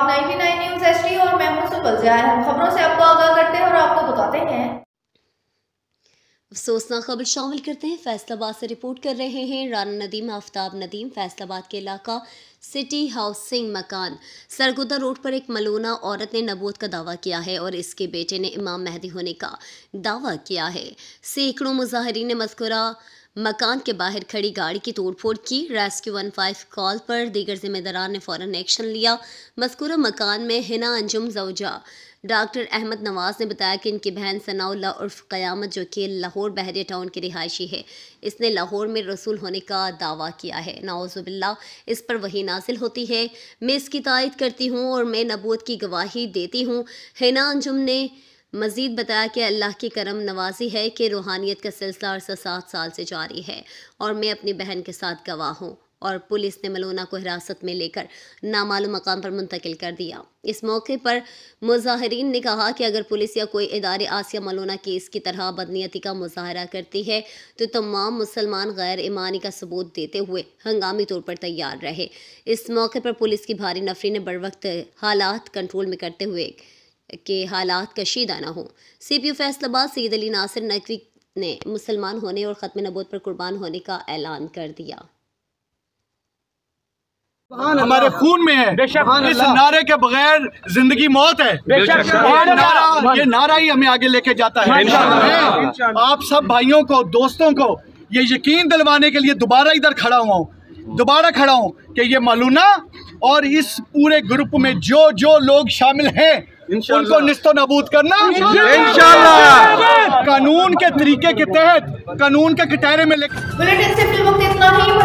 आप 99 news HD और मैं हूं सुपल जया हम खबरों से आपको आगाह करते हैं और आपको बताते हैं अफसोसना खबर शामिल करते हैं फैसलाबाद से रिपोर्ट कर रहे हैं राना नदीम आफ्ताब नदीम फैसलाबाद के इलाका सिटी हाउसिंग मकान सरगुदा रोड पर एक मलोना औरत ने नबूत का दावा किया है और इसके बेटे ने इमाम महदी होने का दावा किया है सैकड़ों मुजाहरीन ने मस्कुरा मकान के बाहर खड़ी गाड़ी की तोड़फोड़ की रेस्क्यू वन फाइव कॉल पर दीगर जिम्मेदार ने फौरन एक्शन लिया मस्कूरा मकान में हिना अंजुम जवजा डॉक्टर अहमद नवाज ने बताया कि इनकी बहन सनाउल्ला उर्फ क़यामत जो कि लाहौर बहरिया टाउन की रिहायशी है इसने लाहौर में रसूल होने का दावा किया है नाउजुबिल्ला इस पर वही नासिल होती है मैं इसकी तायद करती हूँ और मैं नबूत की गवाही देती हूँ हिना अंजुम ने मज़ीद बताया कि अल्लाह की करम नवाजी है कि रूहानियत का सिलसिला अरसा सात साल से जारी है और मैं अपनी बहन के साथ गवाह हूँ और पुलिस ने मलोना को हिरासत में लेकर नामालूम मकाम पर मुंतकिल कर दिया इस मौके पर मुजाहरीन ने कहा कि अगर पुलिस या कोई इदारे आसिया मलोना केस की तरह बदनीयती का मुजाहरा करती है तो तमाम मुसलमान गैर ईमानी का सबूत देते हुए हंगामी तौर पर तैयार रहे इस मौके पर पुलिस की भारी नफरी ने बर वक्त हालात कंट्रोल में करते हुए के हालात कशीदा ना हों C P U Faisalabad Syed Ali Nasir Naqvi ने मुसलमान होने और ख़त्म नबूत पर कुर्बान होने का ऐलान कर दिया हमारे खून में है इस नारे के बगैर जिंदगी मौत है और नारा ये नारा ही हमें आगे लेके जाता है आप सब भाइयों को दोस्तों को ये यकीन दिलवाने के लिए दोबारा इधर खड़ा हुआ दोबारा खड़ा हूँ कि ये मलूना और इस पूरे ग्रुप में जो जो लोग शामिल हैं उनको निस्तो नबूद करना इंशाल्लाह कानून के तरीके के तहत कानून के कटहरे में लेकर